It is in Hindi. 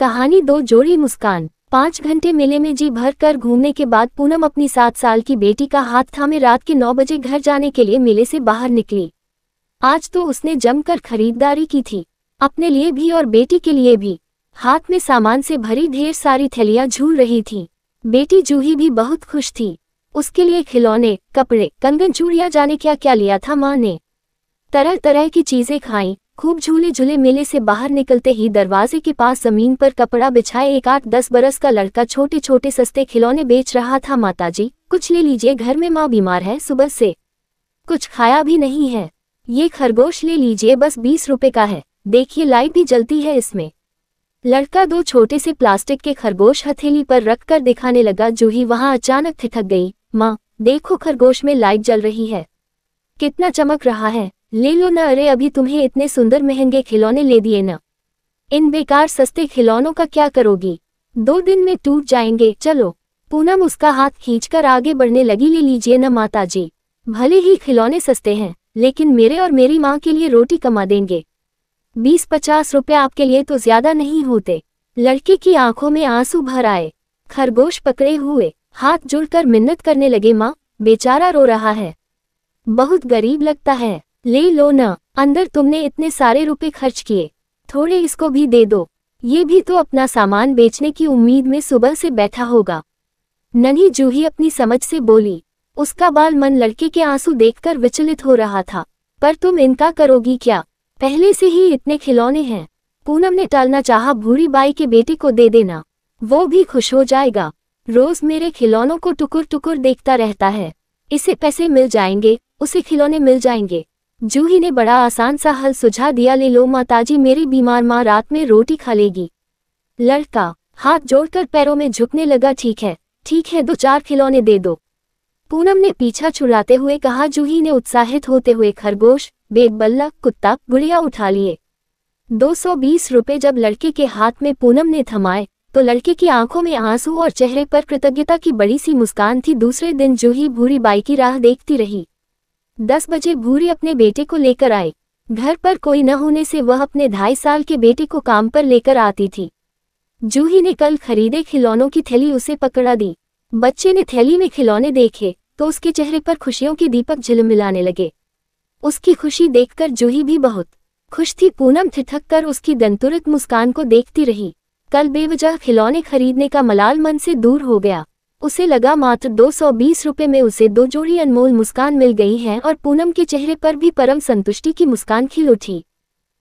कहानी दो जोड़ी मुस्कान पाँच घंटे मेले में जी भर कर घूमने के बाद पूनम अपनी सात साल की बेटी का हाथ थामे रात के नौ बजे घर जाने के लिए मेले से बाहर निकली आज तो उसने जमकर खरीदारी की थी अपने लिए भी और बेटी के लिए भी हाथ में सामान से भरी ढेर सारी थैलियां झूल रही थी बेटी जूही भी बहुत खुश थी उसके लिए खिलौने कपड़े कंगन चूड़िया जाने क्या क्या लिया था माँ ने तरह तरह की चीजें खाई खूब झूले झूले मेले से बाहर निकलते ही दरवाजे के पास जमीन पर कपड़ा बिछाए एक आठ दस बरस का लड़का छोटे छोटे सस्ते खिलौने बेच रहा था माताजी कुछ ले लीजिए घर में माँ बीमार है सुबह से कुछ खाया भी नहीं है ये खरगोश ले लीजिए बस बीस रुपए का है देखिए लाइट भी जलती है इसमें लड़का दो छोटे से प्लास्टिक के खरगोश हथेली पर रखकर दिखाने लगा जूही वहां अचानक थिथक गई माँ देखो खरगोश में लाइट जल रही है कितना चमक रहा है ले लो ना अरे अभी तुम्हें इतने सुंदर महंगे खिलौने ले दिए ना इन बेकार सस्ते खिलौनों का क्या करोगी दो दिन में टूट जाएंगे चलो पूनम उसका हाथ खींचकर आगे बढ़ने लगी ले लीजिए न माता जी भले ही खिलौने सस्ते हैं लेकिन मेरे और मेरी माँ के लिए रोटी कमा देंगे बीस पचास रुपये आपके लिए तो ज्यादा नहीं होते लड़के की आंखों में आंसू भर आए खरगोश पकड़े हुए हाथ जुड़कर मिन्नत करने लगे माँ बेचारा रो रहा है बहुत गरीब लगता है ले लो ना अंदर तुमने इतने सारे रुपए खर्च किए थोड़े इसको भी दे दो ये भी तो अपना सामान बेचने की उम्मीद में सुबह से बैठा होगा नन्ही जूही अपनी समझ से बोली उसका बाल मन लड़के के आंसू देखकर विचलित हो रहा था पर तुम इनका करोगी क्या पहले से ही इतने खिलौने हैं पूनम ने टालना चाहा भूरी बाई के बेटे को दे देना वो भी खुश हो जाएगा रोज मेरे खिलौनों को टुकुर टुकुर देखता रहता है इसे पैसे मिल जाएंगे उसे खिलौने मिल जाएंगे जूही ने बड़ा आसान सा हल सुझा दिया ले लो माताजी मेरी बीमार माँ रात में रोटी खा लेगी लड़का हाथ जोड़कर पैरों में झुकने लगा ठीक है ठीक है दो चार खिलौने दे दो पूनम ने पीछा छुड़ाते हुए कहा जूही ने उत्साहित होते हुए खरगोश बेगबल्ला कुत्ता गुड़िया उठा लिए 220 रुपए जब लड़के के हाथ में पूनम ने थमाए तो लड़के की आंखों में आंसू और चेहरे पर कृतज्ञता की बड़ी सी मुस्कान थी दूसरे दिन जूही भूरी बाई की राह देखती रही दस बजे भूरी अपने बेटे को लेकर आए घर पर कोई न होने से वह अपने ढाई साल के बेटे को काम पर लेकर आती थी जूही ने कल खरीदे खिलौनों की थैली उसे पकड़ा दी बच्चे ने थैली में खिलौने देखे तो उसके चेहरे पर खुशियों के दीपक झिलमिलाने लगे उसकी खुशी देखकर जूही भी बहुत खुश थी पूनम थिथक कर उसकी दंतुरित मुस्कान को देखती रही कल बेवजह खिलौने खरीदने का मलाल मन से दूर हो गया उसे लगा मात्र बीस रुपए में उसे दो जोड़ी अनमोल मुस्कान मिल गई है और पूनम के चेहरे पर भी परम संतुष्टि की मुस्कान खिल उठी